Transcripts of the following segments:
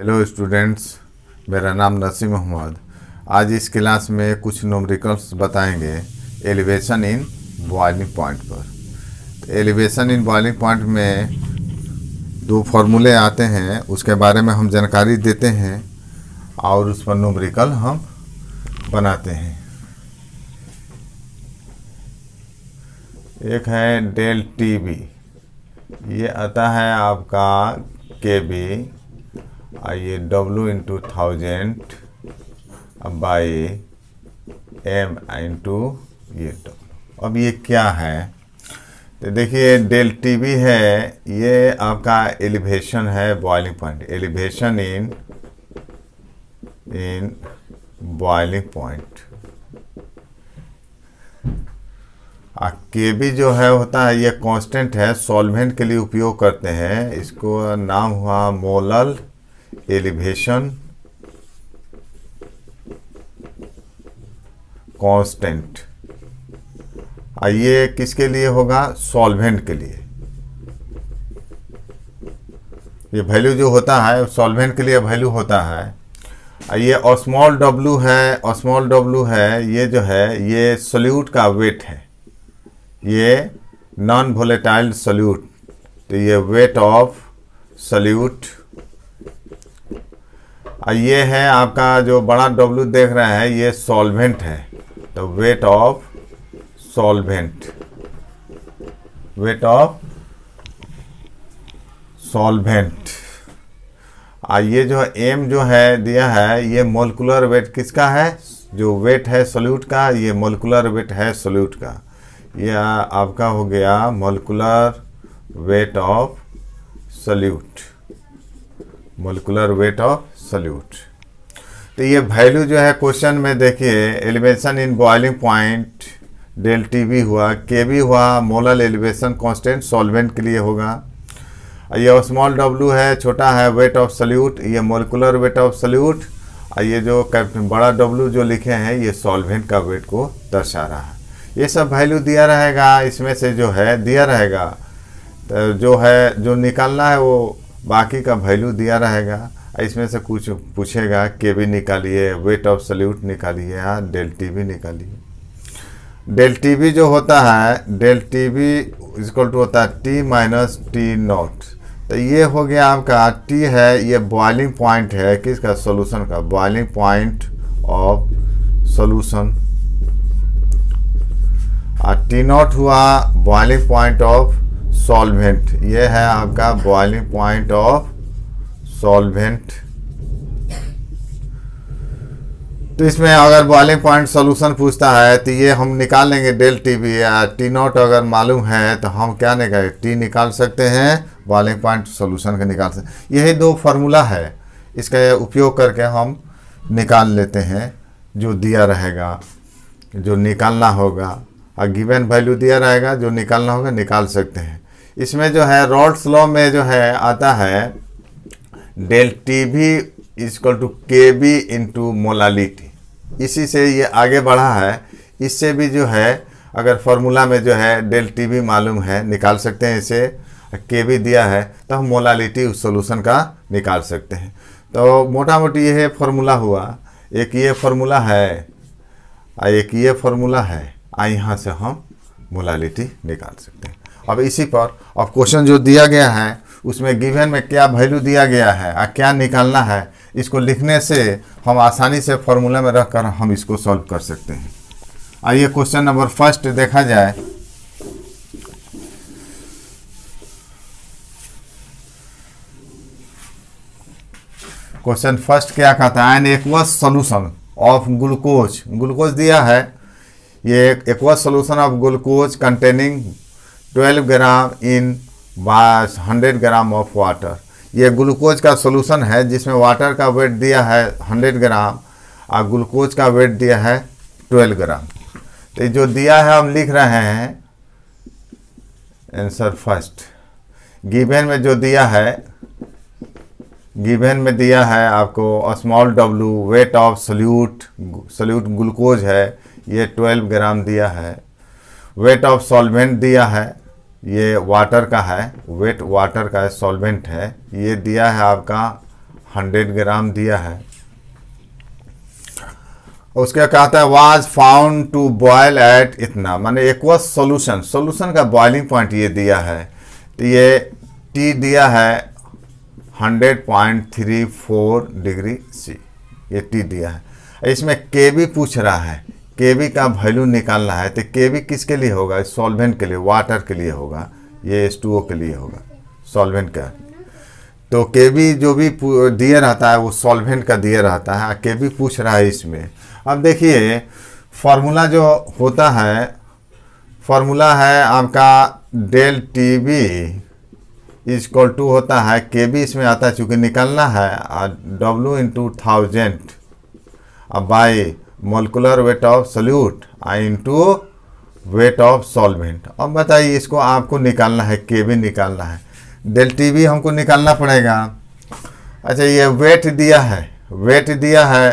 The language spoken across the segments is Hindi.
हेलो स्टूडेंट्स मेरा नाम नसीम मोहम्मद आज इस क्लास में कुछ नोमरिकल्स बताएंगे एलिवेशन इन बॉइलिंग पॉइंट पर एलिवेशन इन बॉइलिंग पॉइंट में दो फार्मूले आते हैं उसके बारे में हम जानकारी देते हैं और उस पर नोमरिकल हम बनाते हैं एक है डेल टी बी ये आता है आपका के बी आइए W into thousand by M into ये डब्ल्यू तो। अब ये क्या है तो देखिए डेल टी बी है ये आपका एलिवेशन है boiling point elevation in in boiling point के भी जो है होता है ये कांस्टेंट है सॉल्वेंट के लिए उपयोग करते हैं इसको नाम हुआ मोलल एलिवेशन कांस्टेंट आइए किसके लिए होगा सॉल्वेंट के लिए ये वैल्यू जो होता है सॉल्वेंट के लिए वैल्यू होता है ये और स्मॉल डब्ल्यू है और स्मॉल डब्ल्यू है ये जो है ये सोल्यूट का वेट है ये नॉन वोलेटाइल सल्यूट तो ये वेट ऑफ सल्यूट ये है आपका जो बड़ा डब्ल्यू देख रहा है ये सॉल्वेंट है the weight of solvent weight of solvent और ये जो एम जो है दिया है ये मोलकुलर वेट किसका है जो वेट है सोल्यूट का ये मोलकुलर वेट है सोल्यूट का यह आपका हो गया molecular weight of solute molecular weight of solute तो ये वैल्यू जो है क्वेश्चन में देखिए elevation in boiling point del T B हुआ के भी हुआ मोलल एलिवेशन कांस्टेंट सॉल्वेंट के लिए होगा ये स्मॉल डब्ल्यू है छोटा है वेट ऑफ सल्यूट ये मोलिकुलर वेट ऑफ सल्यूट और ये जो बड़ा डब्ल्यू जो लिखे हैं ये सॉल्वेंट का वेट को दर्शा रहा है ये सब वैल्यू दिया रहेगा इसमें से जो है दिया रहेगा तो जो है जो निकालना है वो बाकी का वैल्यू दिया रहेगा इसमें से कुछ पूछेगा के भी निकालिए वेट ऑफ सल्यूट निकालिए हाँ डेल टी भी निकालिए डेल टी भी जो होता है del T B equal to होता है टी माइनस टी नॉट तो ये हो गया आपका टी है ये बॉइलिंग पॉइंट है किसका सोल्यूशन का बॉइलिंग पॉइंट ऑफ सोल्यूशन और टी नॉट हुआ बॉइलिंग पॉइंट ऑफ सॉल्वेंट ये है आपका बॉइलिंग पॉइंट ऑफ सॉल्वेंट तो इसमें अगर बॉइलिंग पॉइंट सोल्यूशन पूछता है तो ये हम निकाल लेंगे डेल टी बी या टी नॉट अगर मालूम है तो हम क्या निकाल टी निकाल सकते हैं बॉइलिंग पॉइंट सोल्यूशन का निकाल सकते यही दो फार्मूला है इसका उपयोग करके हम निकाल लेते हैं जो दिया रहेगा जो निकालना होगा और गिवन वैल्यू दिया रहेगा जो निकालना होगा निकाल सकते हैं इसमें जो है रॉड्स लॉ में जो है आता है del T B equal to K B into molality इसी से ये आगे बढ़ा है इससे भी जो है अगर फॉर्मूला में जो है डेल टी भी मालूम है निकाल सकते हैं इसे के भी दिया है तो हम मोलालिटी उस सोल्यूशन का निकाल सकते हैं तो मोटा मोटी यह फॉर्मूला हुआ एक ये फॉर्मूला है एक ये फॉर्मूला है आ यहाँ से हम मोलालिटी निकाल सकते हैं अब इसी पर अब क्वेश्चन जो दिया गया है उसमें गिवन में क्या वैल्यू दिया गया है और क्या निकालना है इसको लिखने से हम आसानी से फॉर्मूला में रखकर हम इसको सॉल्व कर सकते हैं आइए क्वेश्चन नंबर फर्स्ट देखा जाए क्वेश्चन फर्स्ट क्या कहता है an aqueous solution of glucose glucose दिया है ये aqueous solution of glucose containing 12 gram in बास हंड्रेड ग्राम ऑफ वाटर ये ग्लूकोज का सोलूसन है जिसमें वाटर का वेट दिया है हंड्रेड ग्राम और ग्लूकोज का वेट दिया है ट्वेल्व ग्राम तो जो दिया है हम लिख रहे हैं आंसर फर्स्ट गिवेन में जो दिया है गिवेन में दिया है आपको small W weight of solute solute glucose है ये ट्वेल्व ग्राम दिया है वेट ऑफ सॉल्वेंट दिया है ये वाटर का है वेट वाटर का है सॉल्वेंट है ये दिया है आपका हंड्रेड ग्राम दिया है उसके कहता है was found to boil at इतना माने एक्वस सॉल्यूशन सॉल्यूशन का बॉइलिंग पॉइंट ये दिया है तो ये टी दिया है 100.34 डिग्री सी ये टी दिया है इसमें के भी पूछ रहा है के वी का वैल्यू निकालना है तो के वी किसके लिए होगा इस सॉल्वेंट के लिए वाटर के लिए होगा ये एस टू ओ के लिए होगा सॉल्वेंट का तो के वी जो भी दिए रहता है वो सॉल्वेंट का दिए रहता है के वी पूछ रहा है इसमें अब देखिए फार्मूला जो होता है फार्मूला है आपका del T B equal to होता है के बी इसमें आता है चूँकि निकालना है और डब्लू इंटू थाउजेंड और by molecular weight of solute I into weight of solvent अब बताइए इसको आपको निकालना है के भी निकालना है डेल टी भी हमको निकालना पड़ेगा अच्छा ये वेट दिया है वेट दिया है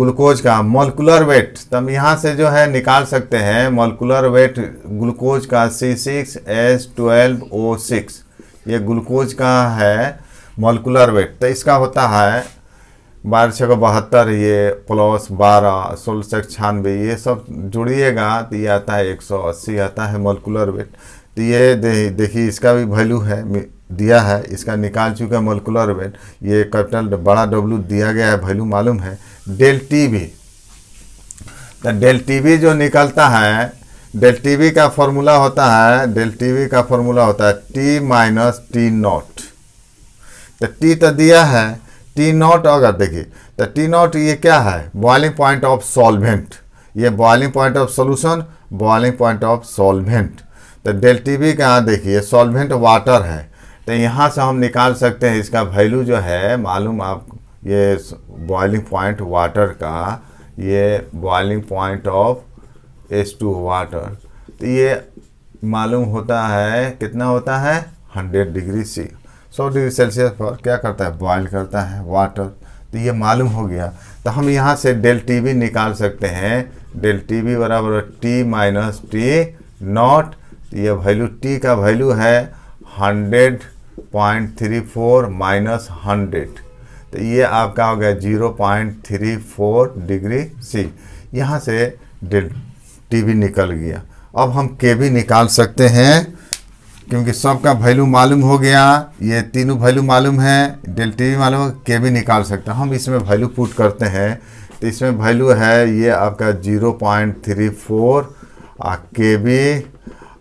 ग्लूकोज का मोलकुलर वेट तो हम यहाँ से जो है निकाल सकते हैं मोलकुलर वेट ग्लूकोज का C six S twelve O six ये ग्लूकोज का है मोलकुलर वेट तो इसका होता है बारह छः बहत्तर ये प्लस बारह सोलह सौ छियानवे ये सब जुड़िएगा तो ये आता है एक सौ अस्सी आता है मोलकुलर वेट तो ये देखिए इसका भी वैल्यू है दिया है इसका निकाल चुके हैं मोलकुलर वेट ये कैपिटल बड़ा डब्ल्यू दिया गया है वैल्यू मालूम है डेल टी भी तो डेल टी भी जो निकलता है डेल टी वी का फॉर्मूला होता है डेल टी वी का फॉर्मूला होता है टी माइनस टी नॉट तो टी तो दिया है टी नॉट अगर देखिए तो टी नॉट ये क्या है बॉइलिंग पॉइंट ऑफ सॉल्वेंट ये boiling point of solution boiling point of solvent तो डेल टी बी का यहाँ देखिए सॉल्वेंट वाटर है तो यहाँ से हम निकाल सकते हैं इसका वैल्यू जो है मालूम आप ये बॉइलिंग पॉइंट वाटर का ये boiling point of S two water तो ये मालूम होता है कितना होता है हंड्रेड डिग्री सी सौ डिग्री सेल्सियस पर क्या करता है बॉयल करता है वाटर तो ये मालूम हो गया तो हम यहाँ से डेल टी भी निकाल सकते हैं डेल टी भी बराबर टी माइनस टी नॉट तो ये वैल्यू टी का वैल्यू है hundred point three four minus hundred तो ये आपका हो गया zero point three four degree C यहाँ से डेल टी भी निकल गया अब हम के भी निकाल सकते हैं क्योंकि सबका वैल्यू मालूम हो गया ये तीनों वैल्यू मालूम है डेल्टी भी मालूम के भी निकाल सकते हैं हम इसमें वैल्यू पुट करते हैं तो इसमें वैल्यू है ये आपका zero point three four K B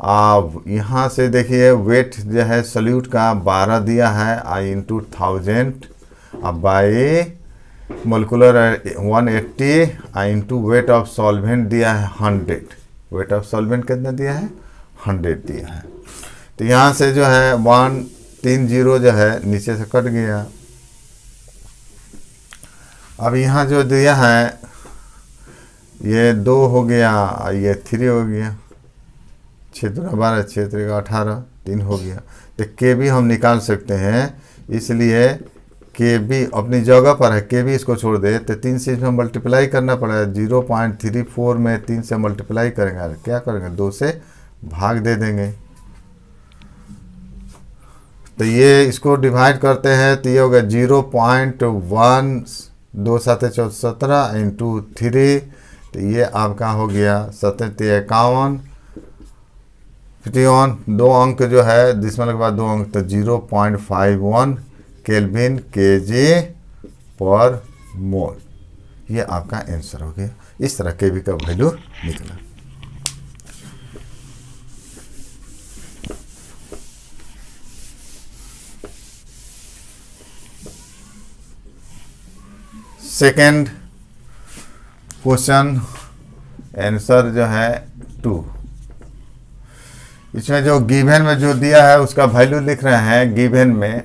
अब यहाँ से देखिए वेट जो है सल्यूट का बारह दिया है आई इंटू थाउजेंड अब by molecular one eighty I into weight of solvent दिया है हंड्रेड वेट ऑफ सॉल्वेंट कितना दिया है हंड्रेड दिया है तो यहाँ से जो है वन तीन जीरो जो है नीचे से कट गया अब यहाँ जो दिया है ये दो हो गया ये थ्री हो गया छः बारह छः त्री का अठारह तीन हो गया तो के भी हम निकाल सकते हैं इसलिए के भी अपनी जगह पर है के भी इसको छोड़ दे तो तीन से इसमें मल्टीप्लाई करना पड़ेगा जीरो पॉइंट थ्री फोर में तीन से मल्टीप्लाई करेंगे क्या करेंगे दो से भाग दे देंगे तो ये इसको डिवाइड करते हैं तो ये हो गया जीरो पॉइंट वन दो सात चौदह सत्रह इंटू थ्री तो ये आपका हो गया सत्तर तो इक्यावन फिफ्टी वन दो अंक जो है दिसमल के बाद दो अंक तो zero point five one kelvin K G per mole ये आपका आंसर हो गया इस तरह के भी का वैल्यू निकला सेकेंड क्वेश्चन आंसर जो है टू इसमें जो गिवन में जो दिया है उसका वैल्यू लिख रहे हैं गिवन में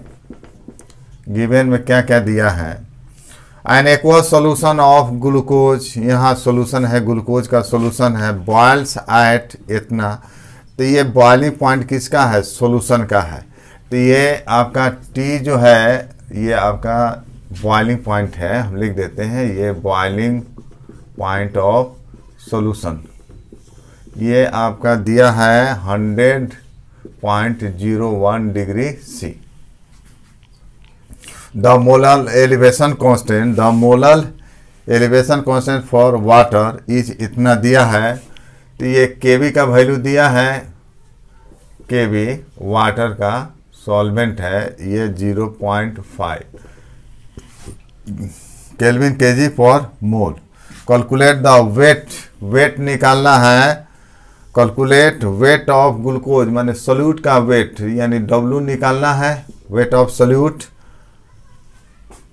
गिवन में क्या क्या दिया है एन एक सोल्यूशन ऑफ ग्लूकोज यहाँ सोल्यूशन है ग्लूकोज का सोल्यूशन है बॉयल्स एट इतना तो ये बॉयलिंग पॉइंट किसका है सोल्यूशन का है तो ये आपका टी जो है ये आपका बॉइलिंग पॉइंट है हम लिख देते हैं ये बॉइलिंग पॉइंट ऑफ सॉल्यूशन ये आपका दिया है hundred point zero one degree C the molal elevation constant the molal elevation constant for water is इतना दिया है तो ये के का वैल्यू दिया है के वाटर का सॉल्वेंट है ये zero point five kelvin K G per mole calculate the weight weight निकालना है कैलकुलेट वेट ऑफ ग्लूकोज माने सोल्यूट का वेट यानी डब्लू निकालना है weight of solute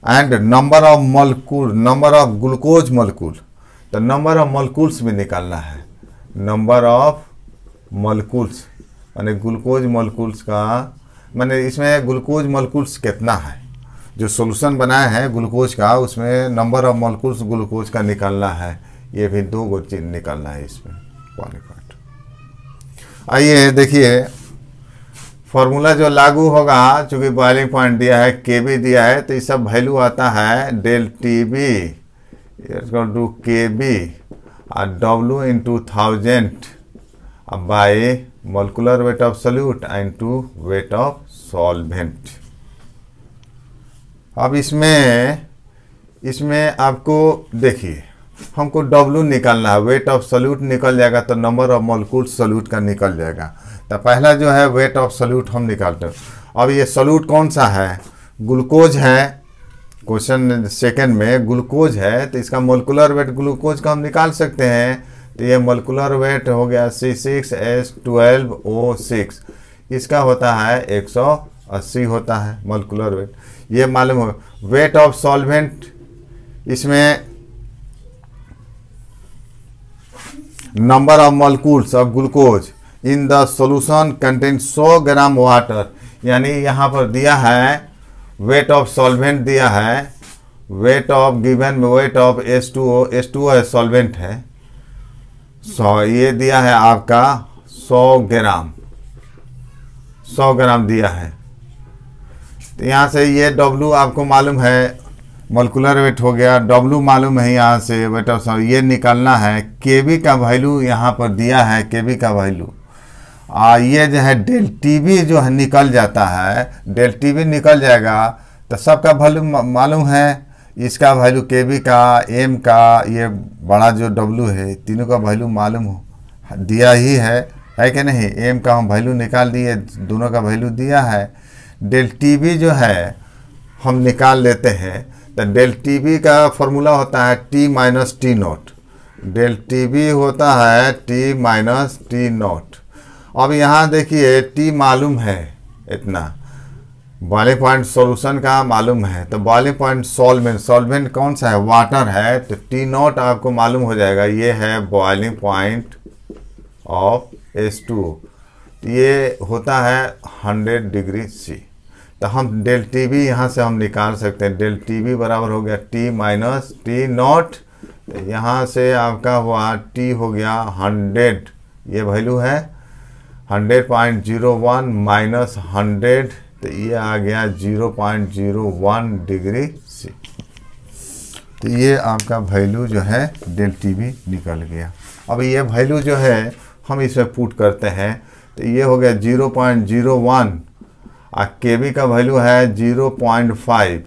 and number of molecule number of glucose molecule तो नंबर ऑफ मलकूल्स भी निकालना है नंबर ऑफ मलकुल्स माने ग्लूकोज मलकुल्स का माने इसमें ग्लूकोज मलकुल्स कितना है जो सोल्यूशन बनाया है ग्लूकोज का उसमें नंबर ऑफ मॉलिकूल्स ग्लूकोज का निकालना है ये भी दो गो चीज निकालना है इसमें क्वालिफाइड आइए देखिए फॉर्मूला जो लागू होगा चूंकि बॉइलिंग पॉइंट दिया है के बी दिया है तो ये सब वैल्यू आता है del T B to K B और W into thousand by molecular weight of solute into weight of solvent अब इसमें इसमें आपको देखिए हमको W निकालना है वेट ऑफ सल्यूट निकल जाएगा तो नंबर ऑफ मॉलिकूल सल्यूट का निकल जाएगा तो पहला जो है वेट ऑफ सल्यूट हम निकालते हैं अब ये सल्यूट कौन सा है ग्लूकोज है क्वेश्चन सेकंड में ग्लूकोज है तो इसका मोलकुलर वेट ग्लूकोज का हम निकाल सकते हैं तो ये मोलकुलर वेट हो गया C six S twelve O six इसका होता है एक सौ अस्सी होता है मोलकुलर वेट ये मालूम होगा वेट ऑफ सॉल्वेंट इसमें number of molecules of glucose in the solution contain 100 gram water यानी यहाँ पर दिया है वेट ऑफ सॉल्वेंट दिया है weight of given weight of S two O S two है सॉल्वेंट है सो ये दिया है आपका 100 ग्राम 100 ग्राम दिया है तो यहाँ से ये डब्लू आपको मालूम है मोलकुलर वेट हो गया डब्लू मालूम है यहाँ से वेट ऑफ सॉरी ये निकालना है के बी का वैल्यू यहाँ पर दिया है के बी का वैल्यू और ये जो है डेल टी बी जो है निकल जाता है डेल टी बी निकल जाएगा तो सबका वैल्यू मालूम है इसका वैल्यू के बी का एम का ये बड़ा जो डब्लू है तीनों का वैल्यू मालूम हो दिया ही है है कि नहीं एम का हम वैल्यू निकाल दिए दोनों का वैल्यू दिया है डेल टी बी जो है हम निकाल लेते हैं तो डेल टी बी का फॉर्मूला होता है T minus T naught del T B होता है टी माइनस टी नोट अब यहाँ देखिए टी मालूम है इतना बॉइलिंग पॉइंट सॉल्यूशन का मालूम है तो बॉइलिंग पॉइंट सॉल्वेंट सॉल्वेंट कौन सा है वाटर है तो टी नोट आपको मालूम हो जाएगा ये है boiling point of S two ये होता है हंड्रेड डिग्री सी तो हम डेल टी वी यहाँ से हम निकाल सकते हैं डेल टी वी बराबर हो गया टी माइनस टी नॉट तो यहाँ से आपका हुआ टी हो गया हंड्रेड ये वैल्यू है hundred point zero one minus hundred तो ये आ गया zero point zero one degree C तो ये आपका वैल्यू जो है डेल टी भी निकल गया अब ये वैल्यू जो है हम इसमें पुट करते हैं तो ये हो गया जीरो पॉइंट जीरो वन और के बी का वैल्यू है जीरो पॉइंट फाइव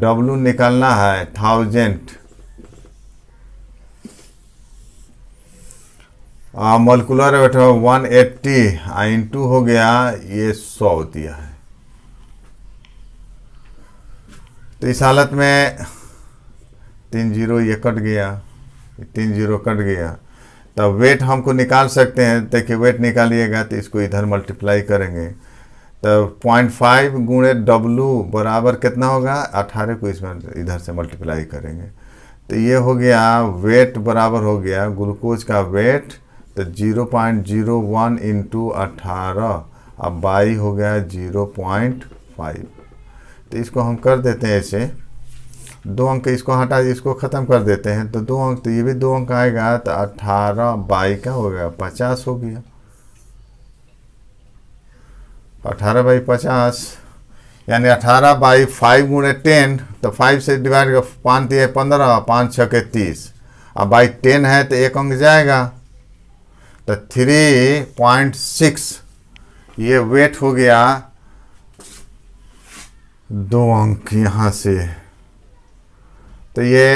डब्लू निकालना है थाउजेंड मोलकुलर वेट है वन एट्टी इंटू हो गया ये सौ दिया है तो इस हालत में तीन जीरो ये कट गया तीन जीरो कट गया तब वेट हमको निकाल सकते हैं देखिए वेट निकालिएगा तो इसको इधर मल्टीप्लाई करेंगे तो पॉइंट फाइव गुणे डब्लू बराबर कितना होगा अठारह को इसमें इधर से मल्टीप्लाई करेंगे तो ये हो गया वेट बराबर हो गया ग्लूकोज का वेट तो zero point zero one into अठारह अब बाई हो गया जीरो पॉइंट फाइव तो इसको हम कर देते हैं ऐसे दो अंक इसको हटा इसको ख़त्म कर देते हैं तो दो अंक तो ये भी दो अंक आएगा तो अठारह बाई का हो गया पचास हो गया अठारह बाई पचास यानी अठारह बाई फाइव गुणे टेन तो फाइव से डिवाइड कर पाँच दिए पंद्रह पाँच छः के तीस और बाई टेन है तो एक अंक जाएगा तो थ्री पॉइंट सिक्स ये वेट हो गया दो अंक यहाँ से तो ये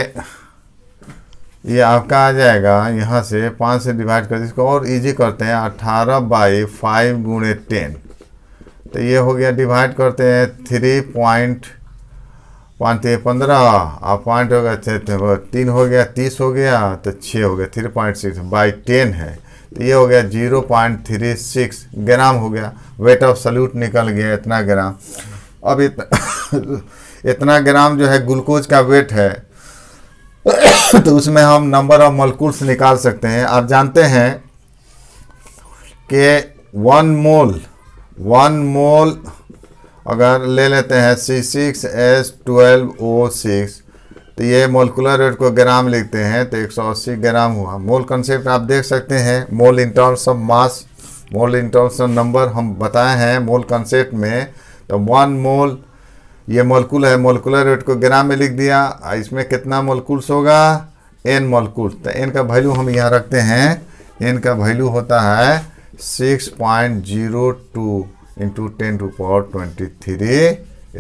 ये आपका आ जाएगा यहाँ से पाँच से डिवाइड कर इसको और इजी करते हैं अट्ठारह बाई फाइव गुणे टेन तो ये हो गया डिवाइड करते हैं थ्री पॉइंट पॉइंट पंद्रह और पॉइंट हो गया तीन हो गया तीस हो गया तो छः हो गया three point six by ten है तो ये हो गया zero point three six gram हो गया वेट ऑफ सल्यूट निकल गया इतना ग्राम अब इतना इतना ग्राम जो है ग्लूकोज का वेट है तो उसमें हम नंबर ऑफ मलकुल्स निकाल सकते हैं आप जानते हैं कि वन मोल वन मोल अगर ले लेते हैं C six S twelve O six तो ये मोलकुलर रेट को ग्राम लिखते हैं तो एक सौ अस्सी ग्राम हुआ मोल कंसेप्ट आप देख सकते हैं mole in terms of mass mole in terms of number हम बताए हैं मोल कंसेप्ट में तो वन मोल ये मोलकुल है मोलकुलर वेट को ग्राम में लिख दिया इसमें कितना मोलकुल्स होगा एन मोलकुल तो एन का वैल्यू हम यहाँ रखते हैं एन का वैल्यू होता है six point zero two into ten to power twenty three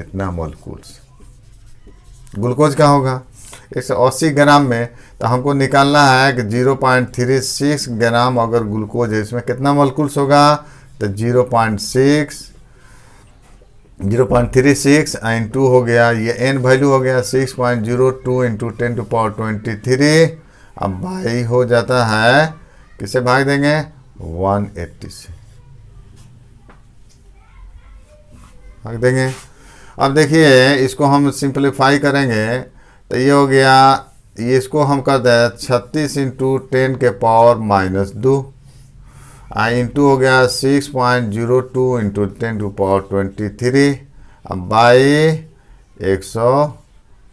इतना मोलकुल्स ग्लूकोज का होगा एक सौ अस्सी ग्राम में तो हमको निकालना है कि zero point three six gram अगर ग्लूकोज है इसमें कितना मोलकुल्स होगा तो zero point six zero point three six N two हो गया ये एन वैल्यू हो गया six point zero two into ten to power twenty three अब भाई हो जाता है किसे भाग देंगे वन एट्टी से भाग देंगे अब देखिए इसको हम सिंप्लीफाई करेंगे तो ये हो गया ये इसको हम कर दें छत्तीस इंटू टेन के पावर माइनस दो आई इंटू हो गया six point zero two into ten to power twenty three अब बाई एक सौ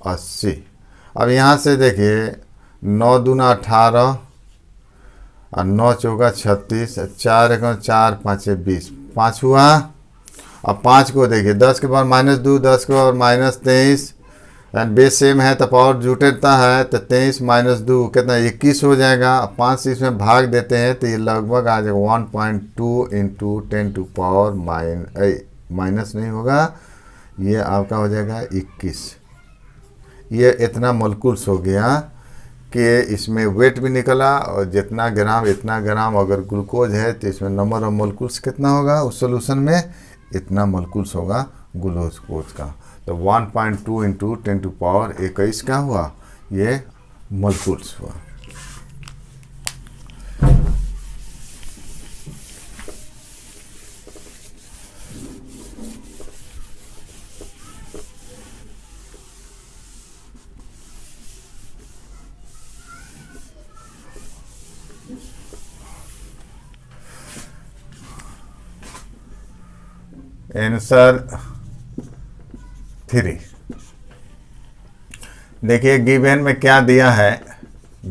अस्सी अब यहाँ से देखिए नौ दूना अठारह और नौ चौका छत्तीस चार एक चार पाँच बीस पाँच हुआ अब पाँच को देखिए दस के बाद माइनस दो दस के बाद माइनस तेईस एंड बेस सेम है तो पावर जुटेता है तो तेईस माइनस दो कितना इक्कीस हो जाएगा पाँच से इसमें भाग देते हैं तो ये लगभग आ जाएगा one point two into ten to power माइन माइनस नहीं होगा ये आपका हो जाएगा इक्कीस ये इतना मलकुल्स हो गया कि इसमें वेट भी निकला और जितना ग्राम इतना ग्राम अगर ग्लूकोज है तो इसमें नंबर ऑफ मलकुल्स कितना होगा उस सोल्यूशन में इतना मलकुल्स होगा ग्लूकोज कोर्स का तो 1.2 point two into ten to power इक्कीस क्या हुआ ये मलकूल्स हुआ आंसर थ्री देखिए गिवेन में क्या दिया है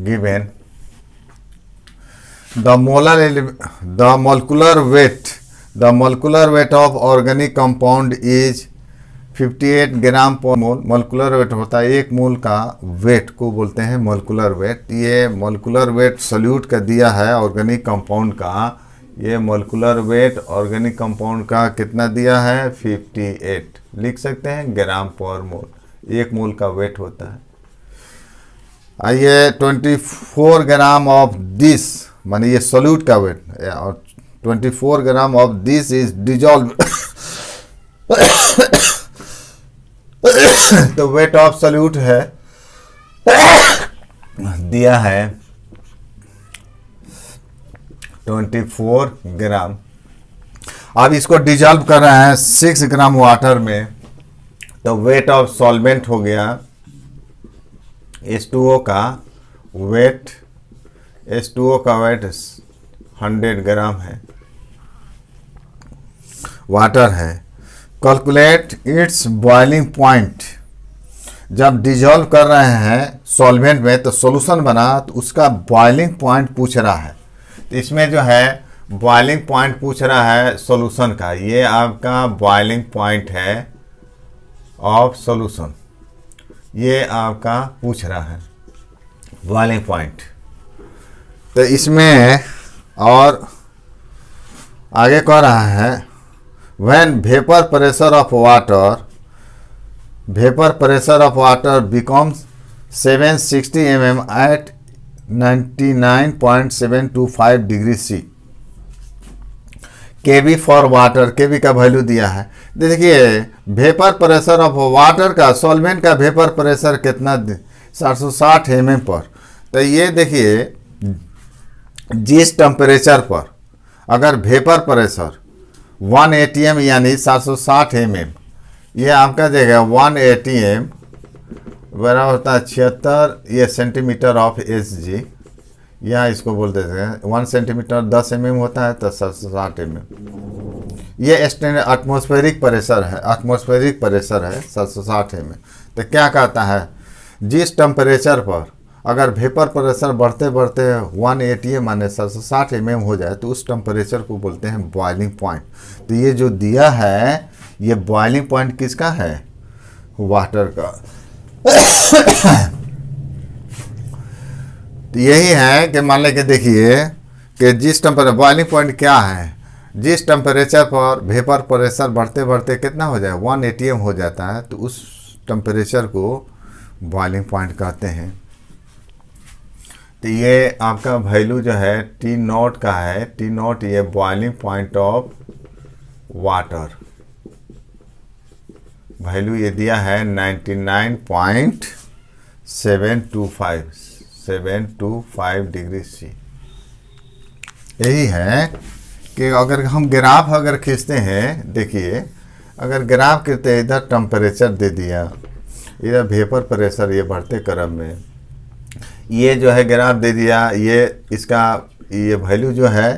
given the molar the molecular weight the molecular weight of organic compound is 58 gram per mole molecular wait होता है एक मोल का वेट को बोलते हैं मोलकुलर वेट ये मोलकुलर वेट सल्यूट का दिया है ऑर्गेनिक कंपाउंड का ये मोलकुलर वेट ऑर्गेनिक कंपाउंड का कितना दिया है 58 लिख सकते हैं ग्राम पर मोल एक मोल का वेट होता है आइए 24 ग्राम ऑफ दिस माने ये सोल्यूट का वेट और 24 gram of this is dissolve तो वेट ऑफ सोल्यूट है दिया है 24 ग्राम अब इसको डिजॉल्व कर रहे हैं सिक्स ग्राम वाटर में तो वेट ऑफ सॉल्वेंट हो गया एस टू ओ का वेट एस टू ओ का वेट हंड्रेड ग्राम है वाटर है कैलकुलेट इट्स बॉइलिंग पॉइंट जब डिजॉल्व कर रहे हैं सॉल्वेंट में तो सॉल्यूशन बना तो उसका बॉइलिंग पॉइंट पूछ रहा है इसमें जो है बॉइलिंग पॉइंट पूछ रहा है सॉल्यूशन का ये आपका बॉइलिंग पॉइंट है ऑफ सॉल्यूशन ये आपका पूछ रहा है बॉइलिंग पॉइंट तो इसमें और आगे कह रहा है when vapour pressure of water vapour pressure of water becomes 760 M at 99.725 degree C K V for water K V का वैल्यू दिया है देखिए वेपर प्रेशर ऑफ वाटर का सॉल्वेंट का वेपर प्रेशर कितना सात सौ साठ एम mm एम पर तो ये देखिए जिस टेम्परेचर पर अगर vapour pressure one A T M यानी सात सौ साठ एम mm, एम ये आपका देखा वन ए टी एम बराबर होता है छिहत्तर ये सेंटीमीटर ऑफ एच जी यहाँ इसको बोल देते हैं वन सेंटीमीटर दस एम mm होता है तो साठ एम एम ये स्टैंडर्ड एटमोस्फेरिक प्रेशर है एटमोस्फेरिक प्रेशर है सात सौ साठ एम तो क्या कहता है जिस टेम्परेचर पर अगर भेपर प्रेशर बढ़ते बढ़ते वन एटी एम माने सात सौ साठ एम एम हो जाए तो उस टेम्परेचर को बोलते हैं बॉयलिंग पॉइंट तो ये जो दिया है ये बॉइलिंग पॉइंट किसका है वाटर का तो यही है कि मान लें कि देखिए कि जिस टेम्परेचर बॉइलिंग पॉइंट क्या है जिस टेम्परेचर पर वेपर प्रेशर बढ़ते बढ़ते कितना हो जाए वन ए हो जाता है तो उस टेम्परेचर को बॉइलिंग पॉइंट कहते हैं तो ये आपका वैल्यू जो है टी नॉट का है टी नॉट ये boiling point of water value ये दिया है ninety nine point seven two five seven two five degree C यही है कि अगर हम ग्राफ अगर खींचते हैं देखिए अगर ग्राफ खींचते हैं इधर टम्परेचर दे दिया इधर वेपर प्रेशर ये बढ़ते क्रम में ये जो है ग्राफ दे दिया ये इसका ये वैल्यू जो है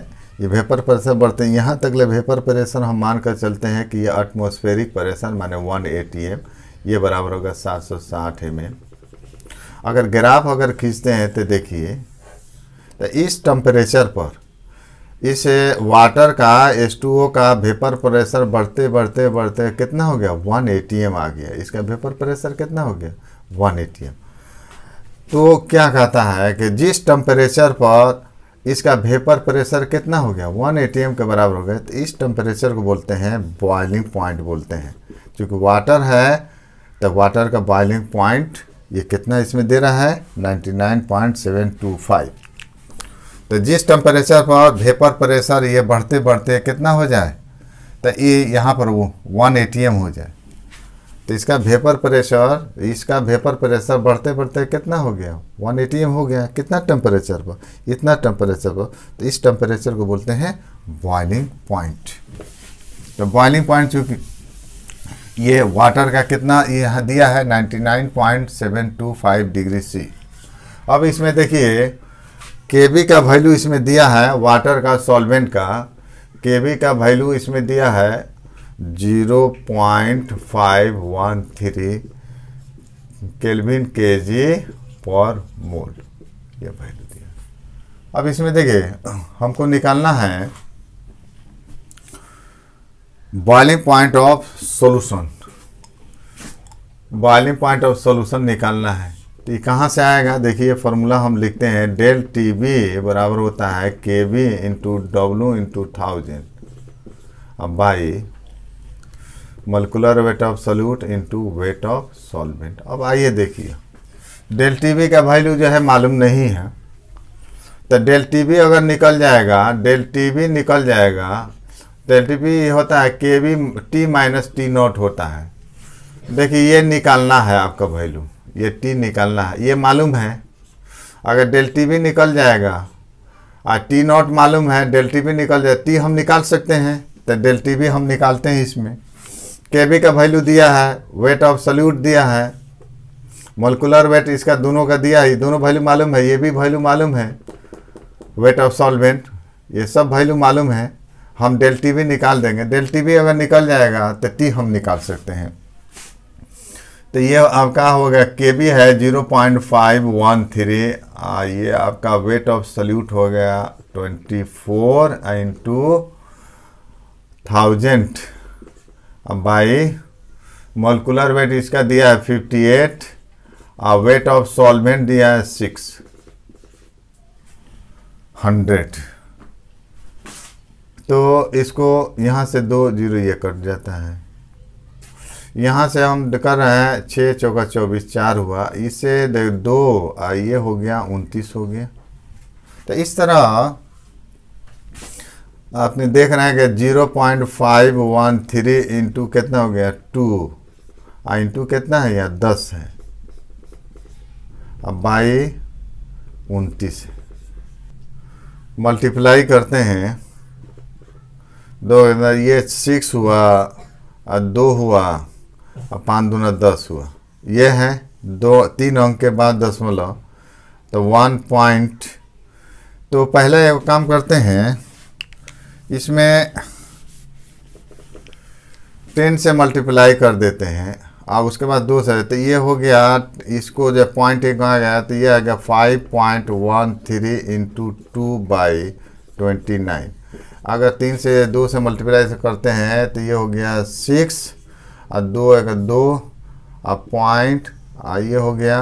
ये वेपर प्रेशर बढ़ते हैं यहाँ तक ले वेपर प्रेशर हम मान कर चलते हैं कि ये एटमोस्फेरिक प्रेशर माने 180 एम ये बराबर होगा 760 साठ mm। अगर ग्राफ अगर खींचते हैं तो देखिए तो इस टम्परेचर पर इस वाटर का एस का वेपर प्रेशर बढ़ते बढ़ते बढ़ते कितना हो गया वन ए आ गया इसका वेपर प्रेशर कितना हो गया वन ए तो क्या कहता है कि जिस टम्परेचर पर इसका भेपर प्रेशर कितना हो गया वन ए के बराबर हो गया तो इस टेम्परेचर को बोलते हैं बॉइलिंग पॉइंट बोलते हैं क्योंकि वाटर है तो वाटर का बॉइलिंग पॉइंट ये कितना इसमें दे रहा है 99.725 तो जिस टेम्परेचर पर भेपर प्रेशर ये बढ़ते बढ़ते कितना हो जाए तो ये यहाँ पर वो वन ए हो जाए तो इसका वेपर प्रेशर इसका वेपर प्रेशर बढ़ते बढ़ते कितना हो गया वन एटी हो गया कितना टेम्परेचर पर इतना टेम्परेचर पर तो इस टेम्परेचर को बोलते हैं बॉइलिंग पॉइंट तो बॉइलिंग पॉइंट चूँकि ये वाटर का कितना यहाँ दिया है 99.725 डिग्री सी अब इसमें देखिए के का वैल्यू इसमें दिया है वाटर का सॉल्वेंट का के का वैल्यू इसमें दिया है zero point five one three kelvin K G per mole ये वैल्यू दिया अब इसमें देखिए हमको निकालना है boiling point of solution boiling point of solution निकालना है तो ये कहाँ से आएगा देखिए फार्मूला हम लिखते हैं डेल टी बी बराबर होता है K B into W into thousand अब by molecular weight of solute into weight of solvent अब आइए देखिए डेल टी वी का वैल्यू जो है मालूम नहीं है तो डेल टी वी अगर निकल जाएगा डेल टी वी निकल जाएगा डेल टी बी होता है K V T minus T naught होता है देखिए ये निकालना है आपका वैल्यू ये टी निकालना है ये मालूम है अगर डेल टी वी निकल जाएगा और टी नॉट मालूम है डेल टी वी निकल जाए टी हम निकाल सकते हैं तो डेल टी वी हम निकालते हैं इसमें के बी का वैल्यू दिया है वेट ऑफ सल्यूट दिया है मोलकुलर वेट इसका दोनों का दिया है दोनों वैल्यू मालूम है ये भी वैल्यू मालूम है वेट ऑफ सॉल्वेंट ये सब वैल्यू मालूम है हम डेल टी भी निकाल देंगे डेल टी भी अगर निकल जाएगा तो टी हम निकाल सकते हैं तो ये आपका हो गया के बी है zero point five one three ये आपका वेट ऑफ सल्यूट हो गया ट्वेंटी फोर इंटू थाउजेंड अब भाई मोलकुलर वेट इसका दिया है 58 और वेट ऑफ सॉल्वेंट दिया है 600 तो इसको यहाँ से दो जीरो ये कट जाता है यहाँ से हम कर रहे हैं छः चौका चौबीस चार हुआ इसे दो ये हो गया उनतीस हो गया तो इस तरह आपने देख रहे हैं कि zero point five one three into कितना हो गया टू और इंटू कितना है यहाँ दस है अब बाई उनतीस मल्टीप्लाई करते हैं दो ये सिक्स हुआ और दो हुआ और पाँच दूना दस हुआ ये है दो तीन अंक के बाद दसमलव तो वन पॉइंट तो पहले काम करते हैं इसमें टेन से मल्टीप्लाई कर देते हैं अब उसके बाद दो से तो ये हो गया इसको जब पॉइंट एक आ गया तो ये आ गया five point one three into two by twenty nine अगर तीन से दो से मल्टीप्लाई करते हैं तो ये हो गया सिक्स और दो एक दो और पॉइंट और ये हो गया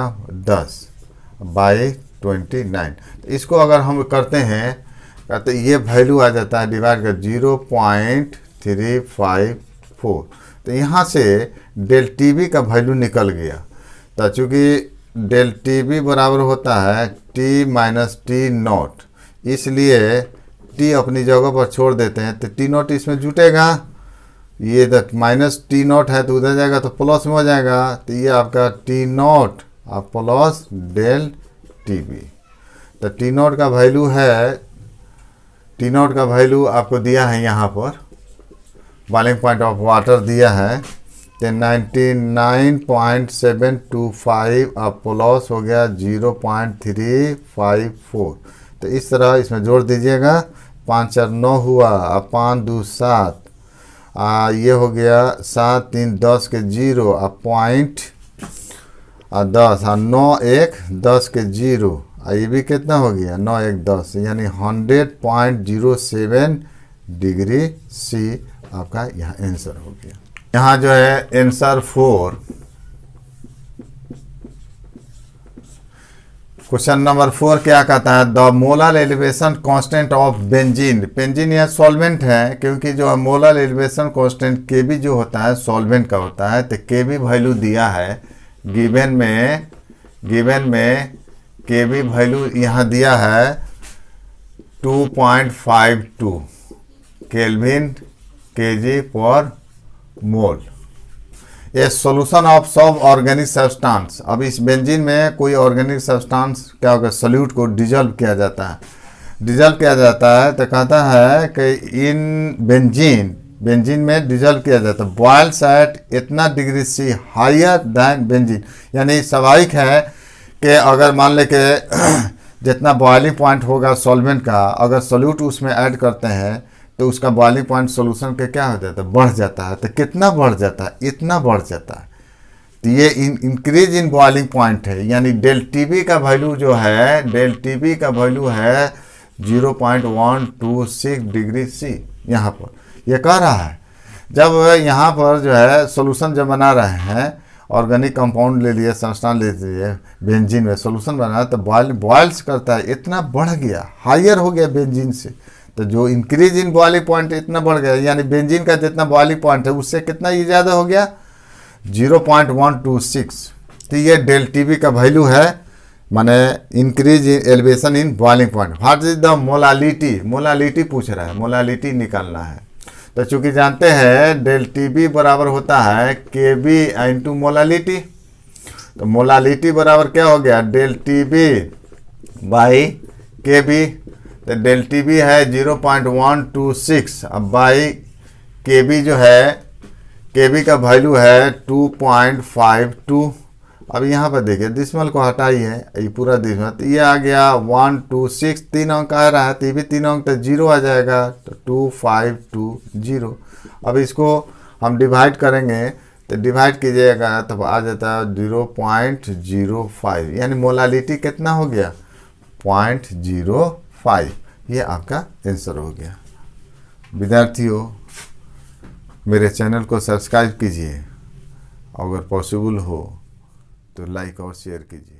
दस बाई ट्वेंटी नाइन इसको अगर हम करते हैं तो ये वैल्यू आ जाता है डिवाइड कर zero point three five four तो यहाँ से डेल टी बी का वैल्यू निकल गया तो चूँकि डेल टी बी बराबर होता है टी माइनस टी नॉट इसलिए टी अपनी जगह पर छोड़ देते हैं तो टी नॉट इसमें जुटेगा ये जब माइनस टी नॉट है तो उधर जाएगा तो प्लस में हो जाएगा तो ये आपका टी नॉट और प्लस डेल टी बी तो टी नॉट का वैल्यू है टी नॉट का वैल्यू आपको दिया है यहाँ पर बॉलिंग पॉइंट ऑफ वाटर दिया है तो ninety nine point seven two five अब प्लस हो गया zero point three five four तो इस तरह इसमें जोड़ दीजिएगा पाँच चार नौ हुआ अब पाँच दो सात आ, ये हो गया सात तीन दस के जीरो और पॉइंट और दस और नौ एक दस के जीरो ये भी कितना हो गया नौ एक दस यानी hundred point zero seven degree C आपका यहाँ आंसर हो गया यहाँ जो है answer for question number four क्या कहता है the molar elevation constant of benzene benzene यह सॉल्वेंट है क्योंकि जो है molar elevation constant K B जो होता है सॉल्वेंट का होता है तो के बी वैल्यू दिया है गिवन में गिवन में के वी वैल्यू यहाँ दिया है 2.52 के जी पर मोल ये सोल्यूशन ऑफ सब ऑर्गेनिक सब्सटेंस अब इस बेंजिन में कोई ऑर्गेनिक सब्सटेंस क्या होगा सोल्यूट को डिजल्व किया जाता है डिजल्व किया जाता है तो कहता है कि इन बेंजिन बेंजिन में डिजल्व किया जाता है बॉयल्स एट इतना degree C higher than benzene यानी स्वाभाविक है कि अगर मान ले कि जितना बॉयलिंग पॉइंट होगा सॉल्वेंट का अगर सोल्यूट उसमें ऐड करते हैं तो उसका बॉइलिंग पॉइंट सोल्यूशन के क्या हो जाता है बढ़ जाता है तो कितना बढ़ जाता है इतना बढ़ जाता है तो ये in increase in boiling point है यानी डेल टी बी का वैल्यू जो है डेल टी बी का वैल्यू है zero point one two six degree C यहाँ पर ये यह कह रहा है जब यहाँ पर जो है सोल्यूशन जब बना रहे हैं ऑर्गेनिक कंपाउंड ले लिए संस्थान ले लिए बेंजीन में सोल्यूशन बनाया तो बॉयल बॉयल्स करता है इतना बढ़ गया हायर हो गया बेंजीन से तो जो इंक्रीज इन बॉयलिंग पॉइंट इतना बढ़ गया यानी बेंजीन का जितना बॉयलिंग पॉइंट है उससे कितना ये ज़्यादा हो गया zero point one two six तो ये डेल टी बी का वैल्यू है माने increase in elevation in boiling point what is the molality molality पूछ रहा है मोलालिटी निकालना है तो चूंकि जानते हैं डेल टी बी बराबर होता है के बी इंटू मोलालिटी तो मोलालिटी बराबर क्या हो गया del T B by K B तो डेल टी बी है zero point one two six अब बाई के बी जो है के बी का वैल्यू है टू पॉइंट फाइव टू अब यहाँ पर देखिए दिसमल को हटाइए ये पूरा दिसमल तो ये आ गया वन टू सिक्स तीन अंक आ रहा है तो ये भी तीन अंक तो जीरो आ जाएगा तो टू फाइव टू जीरो अब इसको हम डिवाइड करेंगे तो डिवाइड कीजिएगा तब तो आ जाता है जीरो पॉइंट जीरो फाइव यानी मोलालिटी कितना हो गया पॉइंट जीरो फाइव ये आपका आंसर हो गया विद्यार्थियों मेरे चैनल को सब्सक्राइब कीजिए अगर पॉसिबल हो तो लाइक और शेयर कीजिए